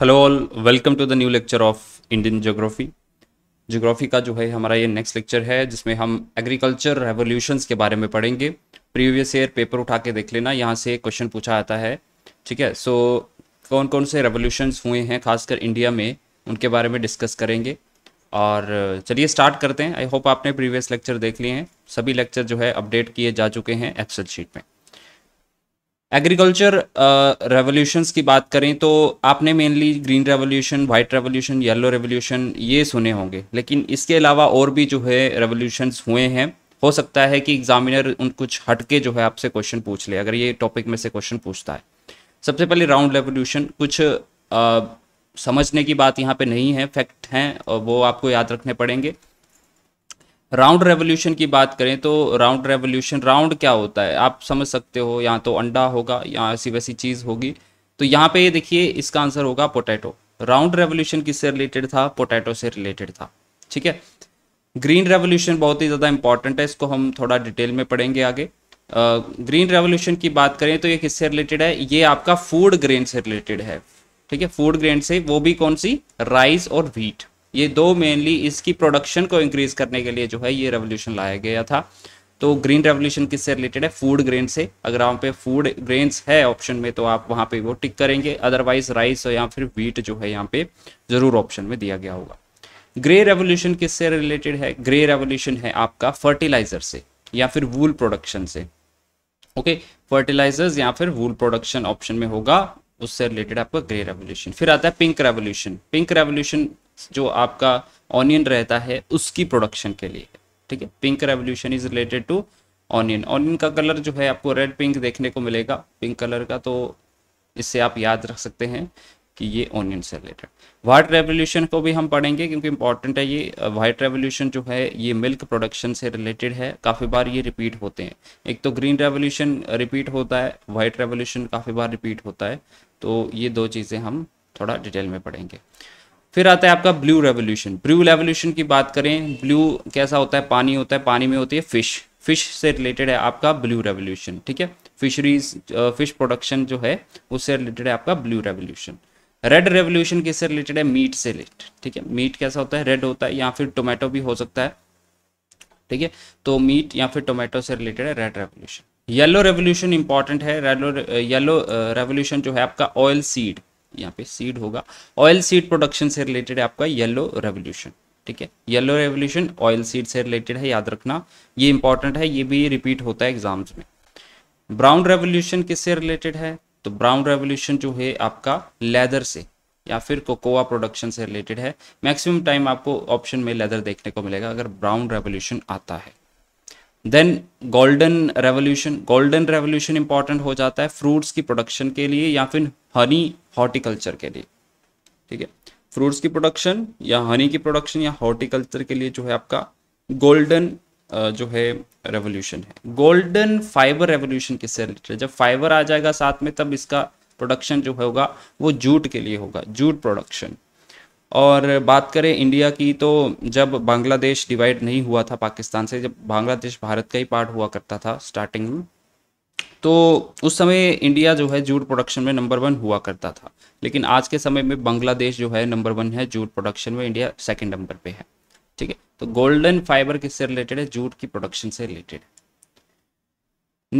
Hello all welcome to the new lecture of Indian geography geography का जो है हमारा ये नेक्स्ट लेक्चर है जिसमें हम एग्रीकल्चर रेवोल्यूशंस के बारे में पढ़ेंगे प्रीवियस ईयर पेपर उठा के देख लेना यहाँ से क्वेश्चन पूछा आता है ठीक है सो so, कौन कौन से रेवोल्यूशंस हुए हैं खासकर इंडिया में उनके बारे में डिस्कस करेंगे और चलिए स्टार्ट करते हैं आई होप आपने प्रीवियस लेक्चर देख लिए हैं सभी लेक्चर जो है अपडेट किए जा चुके हैं एक्सल शीट में एग्रीकल्चर रेवोल्यूशंस uh, की बात करें तो आपने mainly green revolution white revolution yellow revolution ये सुने होंगे लेकिन इसके अलावा और भी जो है रेवोल्यूशंस हुए हैं हो सकता है कि एग्जामिनर उन कुछ हटके जो है आपसे क्वेश्चन पूछ ले अगर ये टॉपिक में से क्वेश्चन पूछता है सबसे पहले राउंड रेवोल्यूशन कुछ आ, uh, समझने की बात यहाँ पे नहीं है फैक्ट हैं और वो आपको याद रखने पड़ेंगे राउंड रेवोल्यूशन की बात करें तो राउंड रेवोल्यूशन राउंड क्या होता है आप समझ सकते हो यहाँ तो अंडा होगा या ऐसी वैसी चीज़ होगी तो यहाँ पे ये देखिए इसका आंसर होगा पोटैटो राउंड रेवोल्यूशन किससे रिलेटेड था पोटैटो से रिलेटेड था ठीक है ग्रीन रेवोल्यूशन बहुत ही ज़्यादा इंपॉर्टेंट है इसको हम थोड़ा डिटेल में पढ़ेंगे आगे ग्रीन रेवोल्यूशन की बात करें तो ये किससे रिलेटेड है ये आपका फूड ग्रेन से रिलेटेड है ठीक है फूड ग्रेन से वो भी कौन सी राइस और व्हीट ये दो मेनली इसकी प्रोडक्शन को इंक्रीज करने के लिए जो है ये रेवोल्यूशन लाया गया था तो ग्रीन रेवोल्यूशन किससे रिलेटेड है फूड ग्रेन से अगर वहाँ पे फूड ग्रेन्स है ऑप्शन में तो आप वहाँ पे वो टिक करेंगे अदरवाइज राइस या फिर वीट जो है यहाँ पे ज़रूर ऑप्शन में दिया गया होगा ग्रे रेवोल्यूशन किससे रिलेटेड है ग्रे रेवोल्यूशन है आपका फर्टिलाइजर से या फिर वूल प्रोडक्शन से ओके फर्टिलाइजर्स या फिर वूल प्रोडक्शन ऑप्शन में होगा उससे रिलेटेड आपका ग्रे रेवोल्यूशन फिर आता है पिंक रेवोल्यूशन पिंक रेवोल्यूशन जो आपका ऑनियन रहता है उसकी प्रोडक्शन के लिए ठीक है pink revolution is related to onion onion का कलर जो है आपको रेड पिंक देखने को मिलेगा पिंक कलर का तो इससे आप याद रख सकते हैं कि ये ऑनियन से रिलेटेड व्हाइट रेवोल्यूशन को भी हम पढ़ेंगे क्योंकि इंपॉर्टेंट है ये वाइट रेवोल्यूशन जो है ये मिल्क प्रोडक्शन से रिलेटेड है काफ़ी बार ये रिपीट होते हैं एक तो ग्रीन रेवोल्यूशन रिपीट होता है वाइट रेवोल्यूशन काफ़ी बार रिपीट होता है तो ये दो चीज़ें हम थोड़ा डिटेल में पढ़ेंगे फिर आता है आपका ब्लू रेवोल्यूशन ब्लू रेवोल्यूशन की बात करें ब्लू कैसा होता है पानी होता है पानी में होती है फिश फिश से रिलेटेड है आपका ब्लू रेवोल्यूशन ठीक है फिशरीज फिश प्रोडक्शन जो है उससे रिलेटेड है आपका ब्लू रेवोल्यूशन रेड रेवोल्यूशन किससे रिलेटेड है मीट से रिलेटेड ठीक है मीट कैसा होता है रेड होता है या फिर टोमेटो भी हो सकता है ठीक है तो मीट या फिर टोमेटो से रिलेटेड है red revolution yellow revolution important है येलो रेवोल्यूशन जो है आपका ऑयल सीड यहाँ पे सीड होगा ऑयल सीड प्रोडक्शन से रिलेटेड है आपका येलो रेवोल्यूशन ठीक है येलो रेवोल्यूशन ऑयल सीड से रिलेटेड है याद रखना ये इंपॉर्टेंट है ये भी रिपीट होता है एग्जाम्स में ब्राउन रेवोल्यूशन किससे रिलेटेड है तो ब्राउन रेवोल्यूशन जो है आपका लेदर से या फिर कोकोआ प्रोडक्शन से रिलेटेड है मैक्सिमम टाइम आपको ऑप्शन में लेदर देखने को मिलेगा अगर ब्राउन रेवोल्यूशन आता है then golden revolution golden revolution important हो जाता है फ्रूट्स की प्रोडक्शन के लिए या फिर हनी हॉर्टिकल्चर के लिए ठीक है फ्रूट्स की प्रोडक्शन या हनी की प्रोडक्शन या हॉर्टिकल्चर के लिए जो है आपका गोल्डन जो है रेवोल्यूशन है गोल्डन फाइबर रेवोल्यूशन किससे रिलेटेड जब फाइबर आ जाएगा साथ में तब इसका प्रोडक्शन जो होगा वो जूट के लिए होगा जूट प्रोडक्शन और बात करें इंडिया की तो जब बांग्लादेश डिवाइड नहीं हुआ था पाकिस्तान से जब बांग्लादेश भारत का ही पार्ट हुआ करता था स्टार्टिंग में तो उस समय इंडिया जो है जूट प्रोडक्शन में नंबर वन हुआ करता था लेकिन आज के समय में बांग्लादेश जो है नंबर वन है जूट प्रोडक्शन में इंडिया सेकेंड नंबर पे है ठीक है तो गोल्डन फाइबर किससे रिलेटेड है जूट की प्रोडक्शन से रिलेटेड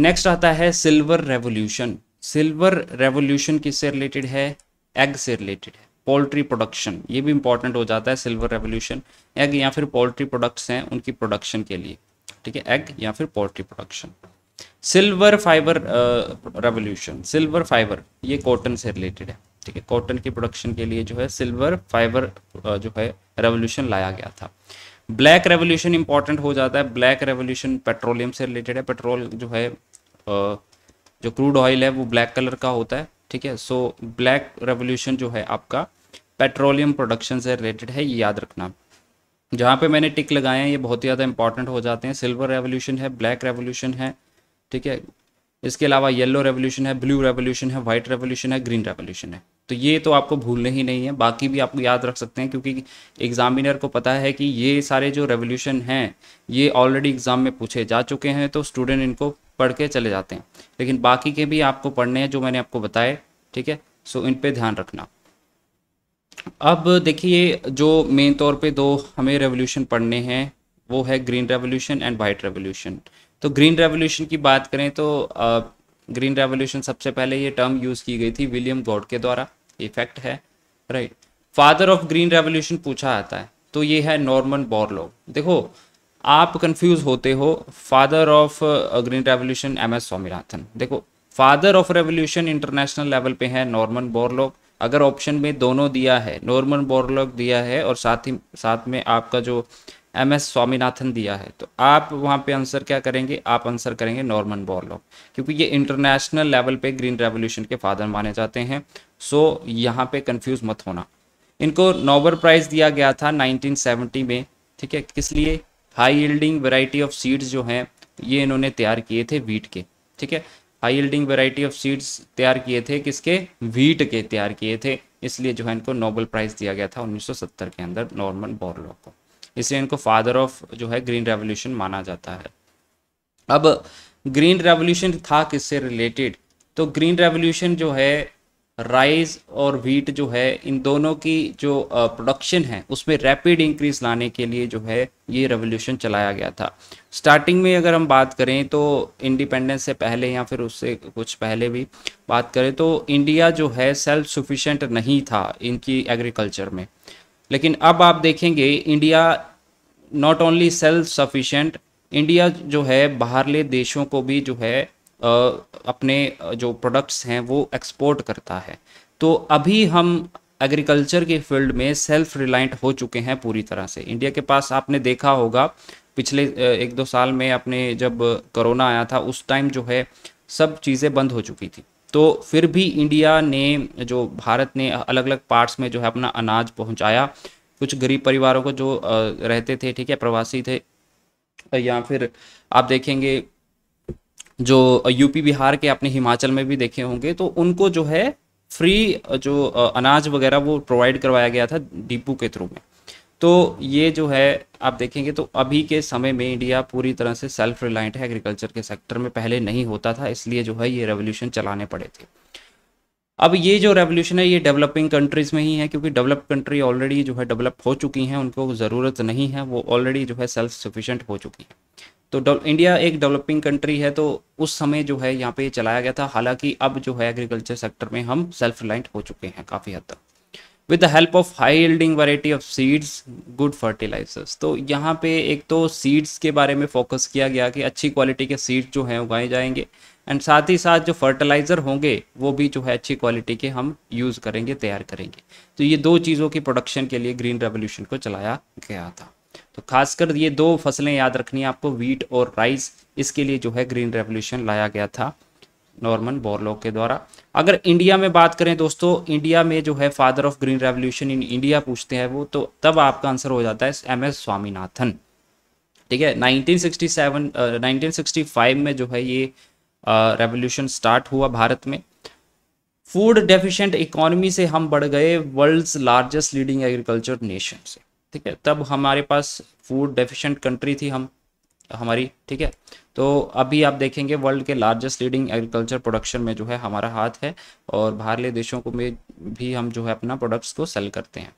नेक्स्ट आता है सिल्वर रेवोल्यूशन सिल्वर रेवोल्यूशन किससे रिलेटेड है एग से रिलेटेड है पोल्ट्री प्रोडक्शन ये भी इंपॉर्टेंट हो जाता है सिल्वर रेवोल्यूशन एग या फिर पोल्ट्री प्रोडक्ट्स हैं उनकी प्रोडक्शन के लिए ठीक है एग या फिर poultry production silver fibre revolution silver fibre ये कॉटन से रिलेटेड है ठीक है कॉटन की प्रोडक्शन के लिए जो है सिल्वर फाइबर uh, जो है रेवोल्यूशन लाया गया था ब्लैक रेवोल्यूशन इंपॉर्टेंट हो जाता है ब्लैक रेवोल्यूशन पेट्रोलियम से रिलेटेड है पेट्रोल जो है uh, जो क्रूड ऑयल है वो ब्लैक कलर का होता है ठीक है सो ब्लैक रेवोल्यूशन जो है आपका पेट्रोलियम प्रोडक्शन से रिलेटेड है ये याद रखना जहाँ पे मैंने टिक लगाए हैं ये बहुत ही ज़्यादा इंपॉर्टेंट हो जाते हैं सिल्वर रेवोल्यूशन है ब्लैक रेवोल्यूशन है ठीक है इसके अलावा येलो रेवोल्यूशन है ब्लू रेवोल्यूशन है वाइट रेवोल्यूशन है ग्रीन रेवोल्यूशन है तो ये तो आपको भूलने ही नहीं है बाकी भी आपको याद रख सकते हैं क्योंकि एग्जामिनर को पता है कि ये सारे जो रेवोल्यूशन हैं ये ऑलरेडी एग्ज़ाम में पूछे जा चुके हैं तो स्टूडेंट इनको पढ़ के चले जाते हैं लेकिन बाकी के भी आपको पढ़ने हैं जो मैंने आपको बताए ठीक है सो इन पर ध्यान रखना अब देखिए जो मेन तौर पर दो हमें रेवोल्यूशन पढ़ने हैं वो है green revolution and white revolution तो ग्रीन रेवोल्यूशन की बात करें तो ग्रीन रेवोल्यूशन सबसे पहले ये टर्म यूज़ की गई थी विलियम गॉड के द्वारा इफेक्ट है right father of green revolution पूछा आता है तो ये है नॉर्मन बॉर्लो देखो आप कंफ्यूज होते हो father of green revolution M S Swaminathan देखो father of revolution international level पे है नॉर्मन बोरलॉग अगर ऑप्शन में दोनों दिया है नॉर्मन बोरलॉग दिया है और साथ ही साथ में आपका जो एम एस स्वामीनाथन दिया है तो आप वहाँ पे आंसर क्या करेंगे आप आंसर करेंगे नॉर्मन बोरलॉग क्योंकि ये इंटरनेशनल लेवल पे ग्रीन रेवोल्यूशन के फादर माने जाते हैं सो यहाँ पे कंफ्यूज मत होना इनको नोबल प्राइज दिया गया था 1970 में ठीक है किस लिए high yielding variety of seeds जो हैं ये इन्होंने तैयार किए थे वीट के ठीक है high yielding variety of seeds तैयार किए थे किसके वीट के तैयार किए थे इसलिए जो है इनको नोबल प्राइज़ दिया गया था उन्नीस के अंदर नॉर्मन बोरलॉग को इसलिए इनको फादर ऑफ जो है ग्रीन रेवोल्यूशन माना जाता है अब ग्रीन रेवोल्यूशन था किससे रिलेटेड तो ग्रीन रेवोल्यूशन जो है राइस और व्हीट जो है इन दोनों की जो प्रोडक्शन है उसमें रैपिड इंक्रीज लाने के लिए जो है ये रेवोल्यूशन चलाया गया था स्टार्टिंग में अगर हम बात करें तो इंडिपेंडेंस से पहले या फिर उससे कुछ पहले भी बात करें तो इंडिया जो है सेल्फ सफिशेंट नहीं था इनकी एग्रीकल्चर में लेकिन अब आप देखेंगे India not only self sufficient India जो है बाहरले देशों को भी जो है अपने जो प्रोडक्ट्स हैं वो एक्सपोर्ट करता है तो अभी हम एग्रीकल्चर के फील्ड में सेल्फ रिलायंट हो चुके हैं पूरी तरह से इंडिया के पास आपने देखा होगा पिछले एक दो साल में अपने जब कोरोना आया था उस टाइम जो है सब चीज़ें बंद हो चुकी थी तो फिर भी इंडिया ने जो भारत ने अलग अलग पार्ट्स में जो है अपना अनाज पहुंचाया कुछ गरीब परिवारों को जो रहते थे ठीक है प्रवासी थे या फिर आप देखेंगे जो यूपी बिहार के अपने हिमाचल में भी देखे होंगे तो उनको जो है फ्री जो अनाज वगैरह वो प्रोवाइड करवाया गया था डिपू के थ्रू में तो ये जो है आप देखेंगे तो अभी के समय में इंडिया पूरी तरह से सेल्फ रिलायंट है एग्रीकल्चर के सेक्टर में पहले नहीं होता था इसलिए जो है ये रेवोल्यूशन चलाने पड़े थे अब ये जो रेवोल्यूशन है ये डेवलपिंग कंट्रीज़ में ही है क्योंकि डेवलप कंट्री ऑलरेडी जो है डेवलप हो चुकी हैं उनको ज़रूरत नहीं है वो ऑलरेडी जो है सेल्फ सफिशेंट हो चुकी है तो इंडिया एक डेवलपिंग कंट्री है तो उस समय जो है यहाँ पे चलाया गया था हालांकि अब जो है एग्रीकल्चर सेक्टर में हम सेल्फ रिलायंट हो चुके हैं काफ़ी हद तक with the help of high yielding variety of seeds good fertilisers तो यहाँ पे एक तो सीड्स के बारे में फोकस किया गया कि अच्छी क्वालिटी के सीड्स जो हैं उगाए जाएंगे एंड साथ ही साथ जो फर्टिलाइज़र होंगे वो भी जो है अच्छी क्वालिटी के हम यूज़ करेंगे तैयार करेंगे तो ये दो चीज़ों की प्रोडक्शन के लिए ग्रीन रेवोल्यूशन को चलाया गया था तो खासकर ये दो फसलें याद रखनी है आपको वीट और राइस इसके लिए जो है ग्रीन रेवोल्यूशन लाया गया था नॉर्मन बोरलो के द्वारा अगर इंडिया में बात करें दोस्तों इंडिया में जो है father of green revolution in India पूछते हैं वो तो तब आपका आंसर हो जाता है एम एस स्वामीनाथन ठीक है 1967 uh, 1965 में जो है ये रेवोल्यूशन uh, स्टार्ट हुआ भारत में फूड डेफिशिएंट इकोनॉमी से हम बढ़ गए world's largest leading agriculture nation से ठीक है तब हमारे पास फूड डेफिशिएंट कंट्री थी हम हमारी ठीक है तो अभी आप देखेंगे वर्ल्ड के लार्जेस्ट लीडिंग एग्रीकल्चर प्रोडक्शन में जो है हमारा हाथ है और बाहरले देशों को में भी हम जो है अपना प्रोडक्ट्स को सेल करते हैं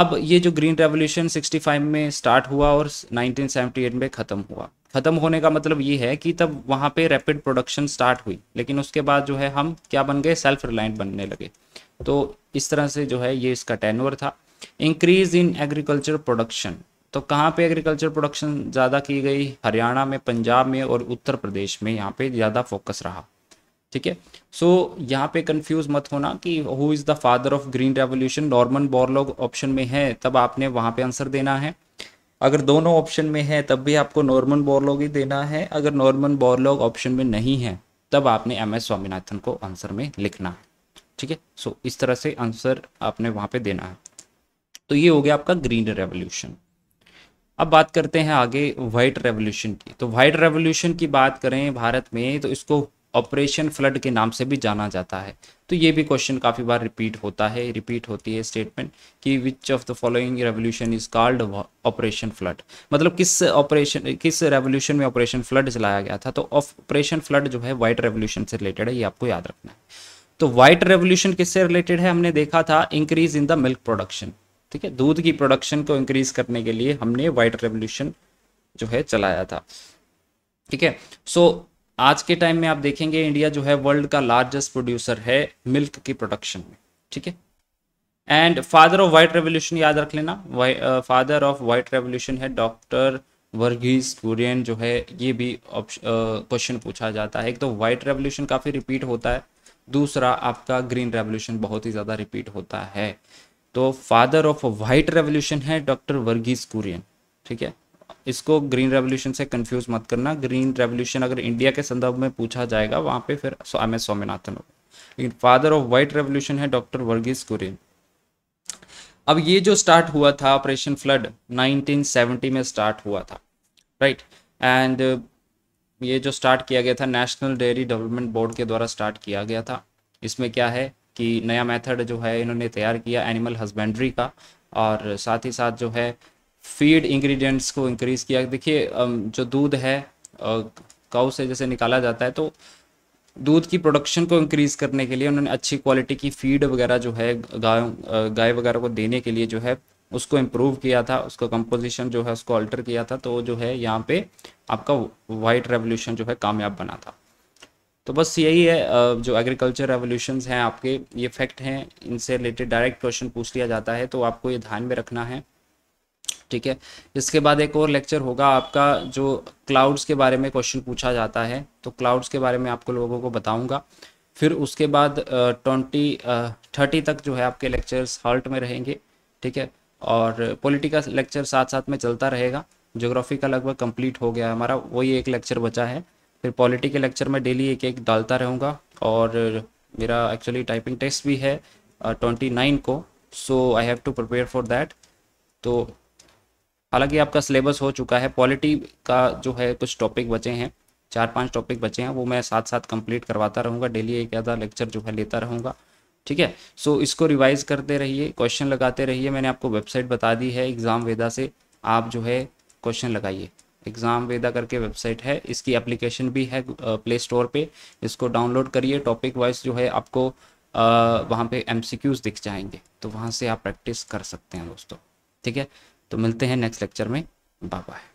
अब ये जो ग्रीन रेवोल्यूशन 65 में स्टार्ट हुआ और 1978 में ख़त्म हुआ ख़त्म होने का मतलब ये है कि तब वहाँ पे रैपिड प्रोडक्शन स्टार्ट हुई लेकिन उसके बाद जो है हम क्या बन गए सेल्फ रिलायंट बनने लगे तो इस तरह से जो है ये इसका टेनवर था इंक्रीज इन एग्रीकल्चर प्रोडक्शन तो कहाँ पे एग्रीकल्चर प्रोडक्शन ज़्यादा की गई हरियाणा में पंजाब में और उत्तर प्रदेश में यहाँ पे ज़्यादा फोकस रहा ठीक है सो यहाँ पे कंफ्यूज मत होना कि who is the father of green revolution Norman Borlaug option में है तब आपने वहाँ पे आंसर देना है अगर दोनों ऑप्शन में है तब भी आपको नॉर्मन बोरलॉग ही देना है अगर नॉर्मन बोरलॉग ऑप्शन में नहीं है तब आपने एम एस स्वामीनाथन को आंसर में लिखना है ठीक है सो इस तरह से आंसर आपने वहाँ पर देना है तो ये हो गया आपका ग्रीन रेवोल्यूशन अब बात करते हैं आगे वाइट रेवोल्यूशन की तो वाइट रेवोल्यूशन की बात करें भारत में तो इसको ऑपरेशन फ्लड के नाम से भी जाना जाता है तो ये भी क्वेश्चन काफ़ी बार रिपीट होता है रिपीट होती है स्टेटमेंट कि which of the following revolution is called operation flood मतलब किस ऑपरेशन किस रेवोल्यूशन में ऑपरेशन फ्लड चलाया गया था तो ऑपरेशन फ्लड जो है वाइट रेवोल्यूशन से रिलेटेड है ये आपको याद रखना है तो व्हाइट रेवोल्यूशन किससे रिलेटेड है हमने देखा था increase in the milk production ठीक है दूध की प्रोडक्शन को इंक्रीज करने के लिए हमने वाइट रेवोल्यूशन जो है चलाया था ठीक है सो आज के टाइम में आप देखेंगे इंडिया जो है वर्ल्ड का लार्जेस्ट प्रोड्यूसर है मिल्क की प्रोडक्शन में ठीक है and father of white revolution याद रख लेना फादर ऑफ वाइट रेवोल्यूशन है डॉक्टर वर्गीज कुरियन जो है ये भी क्वेश्चन uh, पूछा जाता है एक तो वाइट रेवोल्यूशन काफ़ी रिपीट होता है दूसरा आपका ग्रीन रेवोल्यूशन बहुत ही ज़्यादा रिपीट होता है तो फादर ऑफ वाइट रेवोल्यूशन है डॉक्टर वर्गीज कुरियन ठीक है इसको ग्रीन रेवोल्यूशन से कंफ्यूज मत करना ग्रीन रेवोल्यूशन अगर इंडिया के संदर्भ में पूछा जाएगा वहां पे फिर एम एस स्वामीनाथन होगा लेकिन फादर ऑफ वाइट रेवोल्यूशन है डॉक्टर वर्गीज कुरियन अब ये जो स्टार्ट हुआ था ऑपरेशन फ्लड 1970 में स्टार्ट हुआ था राइट right? एंड ये जो स्टार्ट किया गया था नेशनल डेयरी डेवलपमेंट बोर्ड के द्वारा स्टार्ट किया गया था इसमें क्या है कि नया मेथड जो है इन्होंने तैयार किया एनिमल हस्बेंड्री का और साथ ही साथ जो है फीड इंग्रेडिएंट्स को इंक्रीज़ किया देखिए जो दूध है काउ से जैसे निकाला जाता है तो दूध की प्रोडक्शन को इंक्रीज़ करने के लिए उन्होंने अच्छी क्वालिटी की फीड वगैरह जो है गाय गाय वगैरह को देने के लिए जो है उसको इम्प्रूव किया था उसका कंपोजिशन जो है उसको अल्टर किया था तो जो है यहाँ पे आपका वाइट रेवोल्यूशन जो है कामयाब बना था तो बस यही है जो एग्रीकल्चर रेवोल्यूशन हैं आपके ये फैक्ट हैं इनसे रिलेटेड डायरेक्ट क्वेश्चन पूछ लिया जाता है तो आपको ये ध्यान में रखना है ठीक है इसके बाद एक और लेक्चर होगा आपका जो क्लाउड्स के बारे में क्वेश्चन पूछा जाता है तो क्लाउड्स के बारे में आपको लोगों को बताऊंगा फिर उसके बाद ट्वेंटी थर्टी तक जो है आपके लेक्चर्स हॉल्ट में रहेंगे ठीक है और पोलिटिकल लेक्चर साथ साथ में चलता रहेगा ज्योग्राफी का लगभग कंप्लीट हो गया हमारा वही एक लेक्चर बचा है फिर पॉलिटी के लेक्चर में डेली एक एक डालता रहूँगा और मेरा एक्चुअली टाइपिंग टेस्ट भी है ट्वेंटी uh, नाइन को so I have to prepare for that तो हालांकि आपका सिलेबस हो चुका है पॉलिटी का जो है कुछ टॉपिक बचे हैं चार पांच टॉपिक बचे हैं वो मैं साथ साथ कंप्लीट करवाता रहूँगा डेली एक आधा लेक्चर जो है लेता रहूँगा ठीक है सो so, इसको रिवाइज करते रहिए क्वेश्चन लगाते रहिए मैंने आपको वेबसाइट बता दी है एग्ज़ाम वेदा से आप जो है क्वेश्चन लगाइए एग्ज़ाम वेदा करके वेबसाइट है इसकी एप्लीकेशन भी है प्ले स्टोर पे इसको डाउनलोड करिए टॉपिक वाइज जो है आपको वहाँ पे एम दिख जाएंगे तो वहाँ से आप प्रैक्टिस कर सकते हैं दोस्तों ठीक है तो मिलते हैं नेक्स्ट लेक्चर में बाय बाय